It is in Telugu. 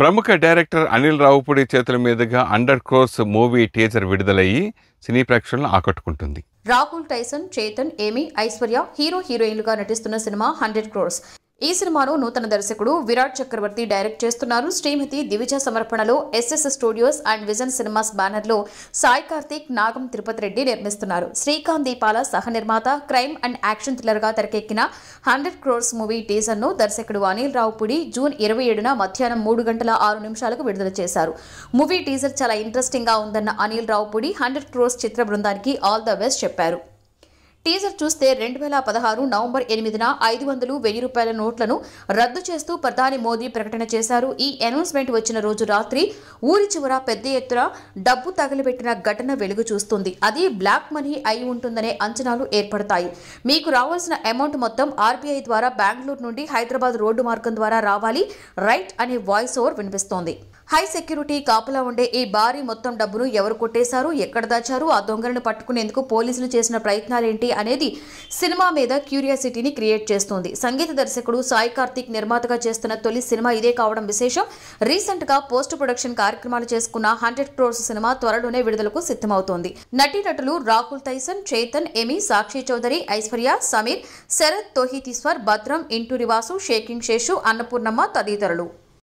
ప్రముఖ డైరెక్టర్ అనిల్ రావుపూడి చేతుల మీదుగా అండర్ క్రోస్ మూవీ టీజర్ విడుదలయ్యి సినీ ప్రేక్షకులను ఆకట్టుకుంటుంది రాహుల్ టైసన్ చేతన్ ఏమి ఐశ్వర్య హీరో హీరోయిన్లుగా నటిస్తున్న సినిమా హండ్రెడ్ క్రోర్స్ ఈ సినిమాను నూతన దర్శకుడు విరాట్ చక్రవర్తి డైరెక్ట్ చేస్తున్నారు శ్రీమతి దివిజ సమర్పణలో SS studios and vision cinemas బ్యానర్లో సాయి కార్తిక్ నాగం తిరుపతి రెడ్డి నిర్మిస్తున్నారు శ్రీకాంత్ దీపాల సహ నిర్మాత క్రైమ్ అండ్ యాక్షన్ థ్రిల్లర్గా తెరకెక్కిన హండ్రెడ్ క్రోర్స్ మూవీ టీజర్ను దర్శకుడు అనిల్ రావుపుడి జూన్ ఇరవై ఏడున మధ్యాహ్నం మూడు గంటల ఆరు నిమిషాలకు విడుదల చేశారు మూవీ టీజర్ చాలా ఇంట్రెస్టింగ్గా ఉందన్న అనిల్ రావుపుడి హండ్రెడ్ క్రోర్స్ చిత్ర బృందానికి ఆల్ ద బెస్ట్ చెప్పారు టీజర్ చూస్తే రెండు వేల పదహారు నవంబర్ ఎనిమిదిన ఐదు వందలు వెయ్యి రూపాయల నోట్లను రద్దు చేస్తూ ప్రధాని మోదీ ప్రకటన చేశారు ఈ అనౌన్స్మెంట్ వచ్చిన రోజు రాత్రి ఊరి చివర పెద్ద ఎత్తున డబ్బు తగిలిపెట్టిన ఘటన వెలుగు చూస్తుంది అది బ్లాక్ మనీ అయి ఉంటుందనే అంచనాలు ఏర్పడతాయి మీకు రావాల్సిన అమౌంట్ మొత్తం ఆర్బీఐ ద్వారా బెంగళూరు నుండి హైదరాబాద్ రోడ్డు మార్గం ద్వారా రావాలి రైట్ అనే వాయిస్ ఓవర్ వినిపిస్తోంది హై సెక్యూరిటీ కాపలా ఉండే ఈ భారీ మొత్తం డబ్బును ఎవరు కొట్టేశారు ఎక్కడ దాచారు ఆ దొంగలను పట్టుకునేందుకు పోలీసులు చేసిన ప్రయత్నాలేంటి అనేది సినిమా మీద క్యూరియాసిటీని క్రియేట్ చేస్తోంది సంగీత దర్శకుడు సాయి కార్తిక్ నిర్మాతగా చేస్తున్న తొలి సినిమా ఇదే కావడం విశేషం రీసెంట్గా పోస్ట్ ప్రొడక్షన్ కార్యక్రమాలు చేసుకున్న హండ్రెడ్ క్రోర్స్ సినిమా త్వరలోనే విడుదలకు సిద్ధమవుతోంది నటీనటులు రాకుల్ తైసన్ చైతన్ ఎమి సాక్షి చౌదరి ఐశ్వర్య సమీర్ శరత్ తోహితీశ్వర్ భద్రం ఇంటూరివాసు షేకింగ్ శేషు అన్నపూర్ణమ్మ తదితరులు